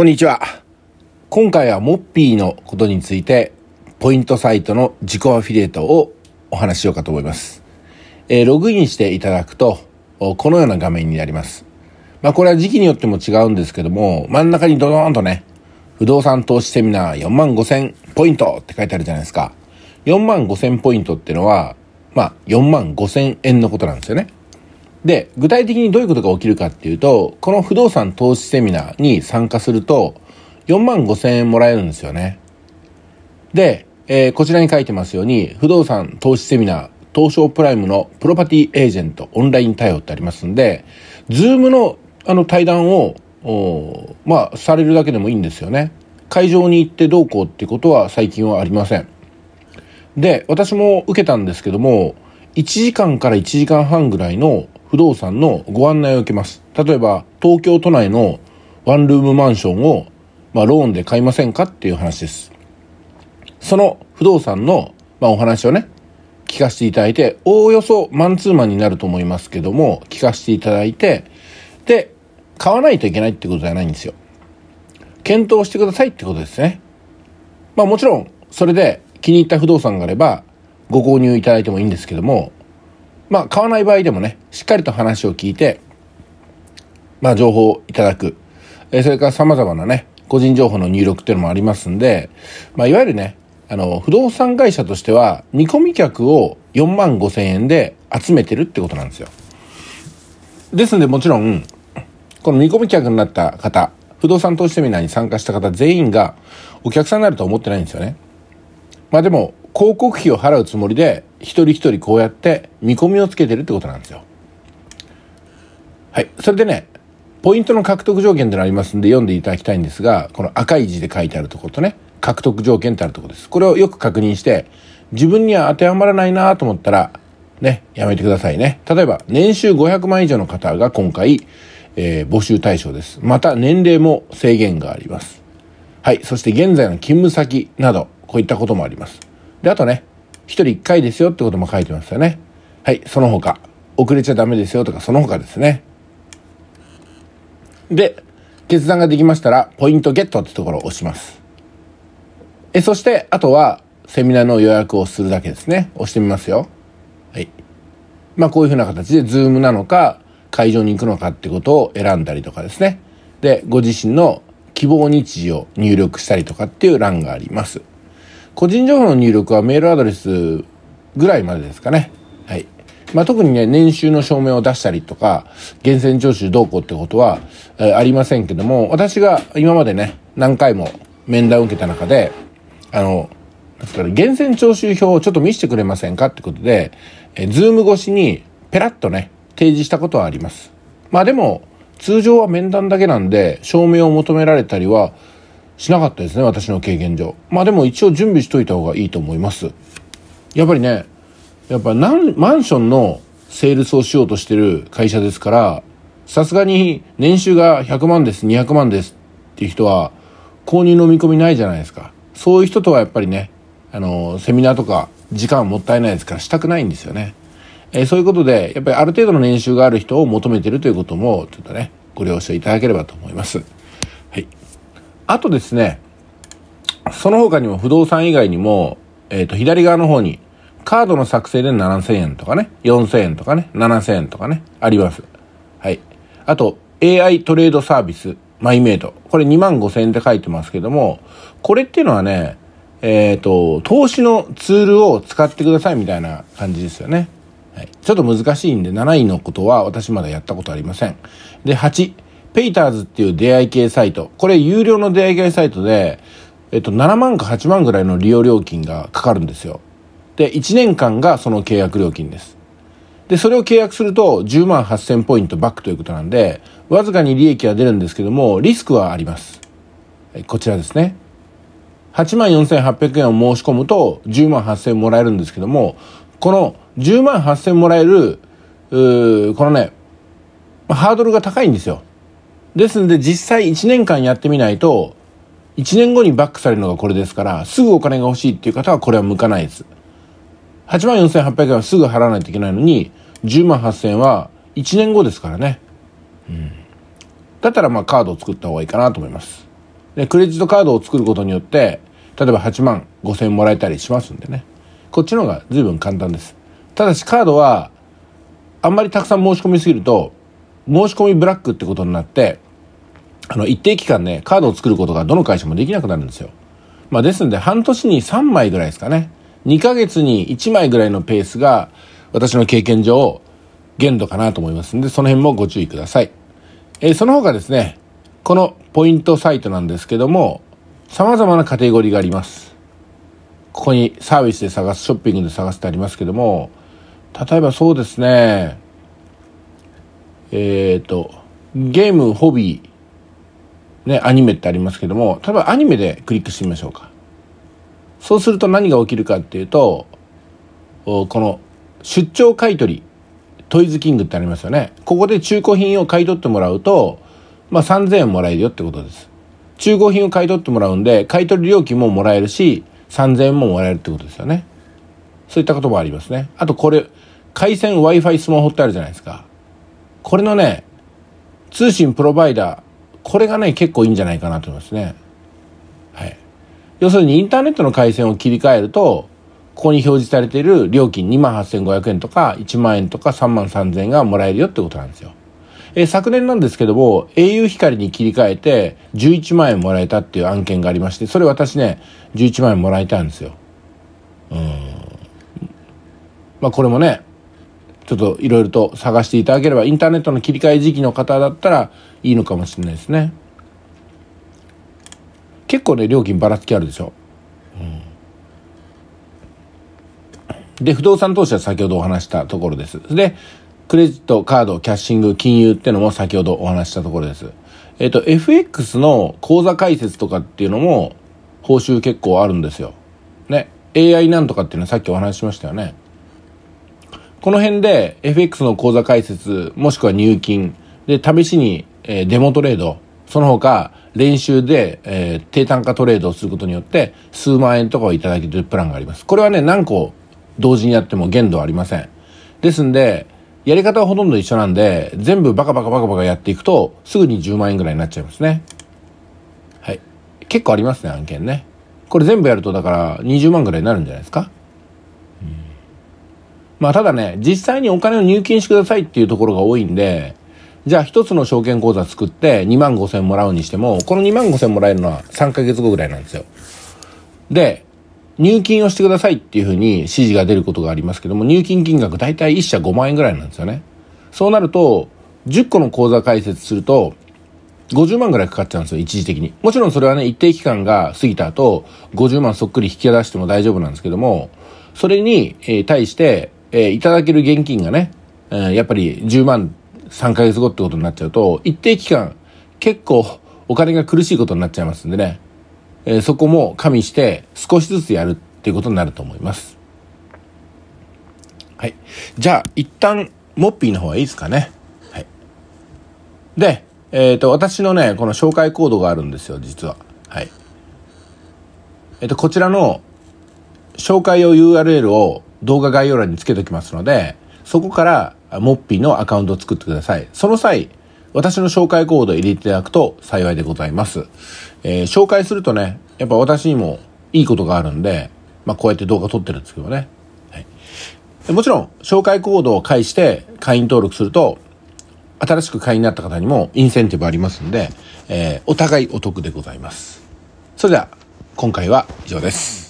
こんにちは。今回はモッピーのことについて、ポイントサイトの自己アフィリエイトをお話ししようかと思います。えー、ログインしていただくと、このような画面になります。まあこれは時期によっても違うんですけども、真ん中にドドーンとね、不動産投資セミナー4万5千ポイントって書いてあるじゃないですか。4万5千ポイントってのは、まあ4万5千円のことなんですよね。で、具体的にどういうことが起きるかっていうと、この不動産投資セミナーに参加すると、4万5千円もらえるんですよね。で、えー、こちらに書いてますように、不動産投資セミナー、東証プライムのプロパティエージェントオンライン対応ってありますんで、ズームのあの対談を、まあ、されるだけでもいいんですよね。会場に行ってどうこうってことは最近はありません。で、私も受けたんですけども、1時間から1時間半ぐらいの不動産のご案内を受けます。例えば、東京都内のワンルームマンションを、まあ、ローンで買いませんかっていう話です。その不動産の、まあ、お話をね、聞かせていただいて、おおよそマンツーマンになると思いますけども、聞かせていただいて、で、買わないといけないってことじゃないんですよ。検討してくださいってことですね。まあもちろん、それで気に入った不動産があれば、ご購入いただいてもいいんですけども、まあ、買わない場合でもね、しっかりと話を聞いて、まあ、情報をいただく。えそれから様々なね、個人情報の入力っていうのもありますんで、まあ、いわゆるね、あの、不動産会社としては、見込み客を4万5千円で集めてるってことなんですよ。ですので、もちろん、この見込み客になった方、不動産投資セミナーに参加した方全員がお客さんになるとは思ってないんですよね。まあでも、広告費を払うつもりで一人一人こうやって見込みをつけてるってことなんですよ。はい。それでね、ポイントの獲得条件ってのありますんで読んでいただきたいんですが、この赤い字で書いてあるとことね、獲得条件ってあるとこです。これをよく確認して、自分には当てはまらないなと思ったら、ね、やめてくださいね。例えば、年収500万以上の方が今回、えー、募集対象です。また、年齢も制限があります。はい。そして、現在の勤務先など、こういったこともあります。で、あとね、人1回ですよってことも書いてますよね。はい、その他。遅れちゃダメですよとか、その他ですね。で、決断ができましたら、ポイントゲットってところを押します。え、そして、あとは、セミナーの予約をするだけですね。押してみますよ。はい。まあ、こういうふうな形で、ズームなのか、会場に行くのかってことを選んだりとかですね。で、ご自身の希望日時を入力したりとかっていう欄があります。個人情報の入力はメールアドレスぐらいまでですかね。はい。まあ、特にね、年収の証明を出したりとか、源泉徴収どうこうってことは、えー、ありませんけども、私が今までね、何回も面談を受けた中で、あの、ですから、源泉徴収票をちょっと見せてくれませんかってことで、えー、ズーム越しに、ペラッとね、提示したことはあります。まあでも、通常は面談だけなんで、証明を求められたりはしなかったですね、私の経験上。まあでも一応準備しといた方がいいと思います。やっぱりね、やっぱマンションのセールスをしようとしてる会社ですから、さすがに年収が100万です、200万ですっていう人は、購入の見込みないじゃないですか。そういう人とはやっぱりね、あの、セミナーとか時間もったいないですからしたくないんですよね。えー、そういうことで、やっぱりある程度の年収がある人を求めてるということも、ちょっとね、ご了承いただければと思います。あとですね、その他にも不動産以外にも、えっ、ー、と、左側の方に、カードの作成で7000円とかね、4000円とかね、7000円とかね、あります。はい。あと、AI トレードサービス、マイメイド。これ2万5000円って書いてますけども、これっていうのはね、えっ、ー、と、投資のツールを使ってくださいみたいな感じですよね。はい。ちょっと難しいんで、7位のことは私まだやったことありません。で、8。ペイターズっていう出会い系サイト。これ有料の出会い系サイトで、えっと、7万か8万ぐらいの利用料金がかかるんですよ。で、1年間がその契約料金です。で、それを契約すると10万8000ポイントバックということなんで、わずかに利益は出るんですけども、リスクはあります。こちらですね。8万4800円を申し込むと10万8000もらえるんですけども、この10万8000もらえる、このね、ハードルが高いんですよ。ですんで実際1年間やってみないと、1年後にバックされるのがこれですから、すぐお金が欲しいっていう方はこれは向かないです。8万4800円はすぐ払わないといけないのに、10万8000円は1年後ですからね。うん。だったらまあカードを作った方がいいかなと思います。で、クレジットカードを作ることによって、例えば8万5000円もらえたりしますんでね。こっちの方が随分簡単です。ただしカードは、あんまりたくさん申し込みすぎると、申し込みブラックってことになって、あの、一定期間ね、カードを作ることがどの会社もできなくなるんですよ。まあ、ですんで、半年に3枚ぐらいですかね。2ヶ月に1枚ぐらいのペースが、私の経験上、限度かなと思いますんで、その辺もご注意ください。えー、その他ですね、このポイントサイトなんですけども、様々なカテゴリーがあります。ここにサービスで探す、ショッピングで探すってありますけども、例えばそうですね、えっ、ー、と、ゲーム、ホビー、ね、アニメってありますけども、例えばアニメでクリックしてみましょうか。そうすると何が起きるかっていうと、この出張買取、トイズキングってありますよね。ここで中古品を買い取ってもらうと、まあ、3000円もらえるよってことです。中古品を買い取ってもらうんで、買い取り料金ももらえるし、3000円ももらえるってことですよね。そういったこともありますね。あとこれ、回線 Wi-Fi スマホってあるじゃないですか。これのね、通信プロバイダー、これがね、結構いいんじゃないかなと思いますね。はい。要するにインターネットの回線を切り替えると、ここに表示されている料金28,500円とか1万円とか3万3,000円がもらえるよってことなんですよ。えー、昨年なんですけども、au 光に切り替えて11万円もらえたっていう案件がありまして、それ私ね、11万円もらえたんですよ。うん。まあこれもね、ちょっといろいろと探していただければ、インターネットの切り替え時期の方だったらいいのかもしれないですね。結構ね、料金ばらつきあるでしょ。うん、で、不動産投資は先ほどお話したところです。で、クレジット、カード、キャッシング、金融ってのも先ほどお話したところです。えっと、FX の口座開設とかっていうのも報酬結構あるんですよ。ね。AI なんとかっていうのはさっきお話ししましたよね。この辺で FX の口座開設、もしくは入金、で、試しに、えー、デモトレード、その他、練習で、えー、低単価トレードをすることによって、数万円とかをいただけるプランがあります。これはね、何個同時にやっても限度はありません。ですんで、やり方はほとんど一緒なんで、全部バカバカバカバカやっていくと、すぐに10万円ぐらいになっちゃいますね。はい。結構ありますね、案件ね。これ全部やると、だから20万ぐらいになるんじゃないですかまあただね、実際にお金を入金してくださいっていうところが多いんで、じゃあ一つの証券口座作って2万5千もらうにしても、この2万5千もらえるのは3ヶ月後ぐらいなんですよ。で、入金をしてくださいっていうふうに指示が出ることがありますけども、入金金額大体1社5万円ぐらいなんですよね。そうなると、10個の口座開設すると、50万ぐらいかかっちゃうんですよ、一時的に。もちろんそれはね、一定期間が過ぎた後、50万そっくり引き出しても大丈夫なんですけども、それに、え対して、えー、いただける現金がね、えー、やっぱり10万3ヶ月後ってことになっちゃうと、一定期間、結構お金が苦しいことになっちゃいますんでね、えー、そこも加味して少しずつやるっていうことになると思います。はい。じゃあ、一旦、モッピーの方がいいですかね。はい。で、えっ、ー、と、私のね、この紹介コードがあるんですよ、実は。はい。えっ、ー、と、こちらの紹介用 URL を動画概要欄につけときますので、そこからモッピーのアカウントを作ってください。その際、私の紹介コードを入れていただくと幸いでございます。えー、紹介するとね、やっぱ私にもいいことがあるんで、まあこうやって動画撮ってるんですけどね。はい、もちろん、紹介コードを介して会員登録すると、新しく会員になった方にもインセンティブありますんで、えー、お互いお得でございます。それでは、今回は以上です。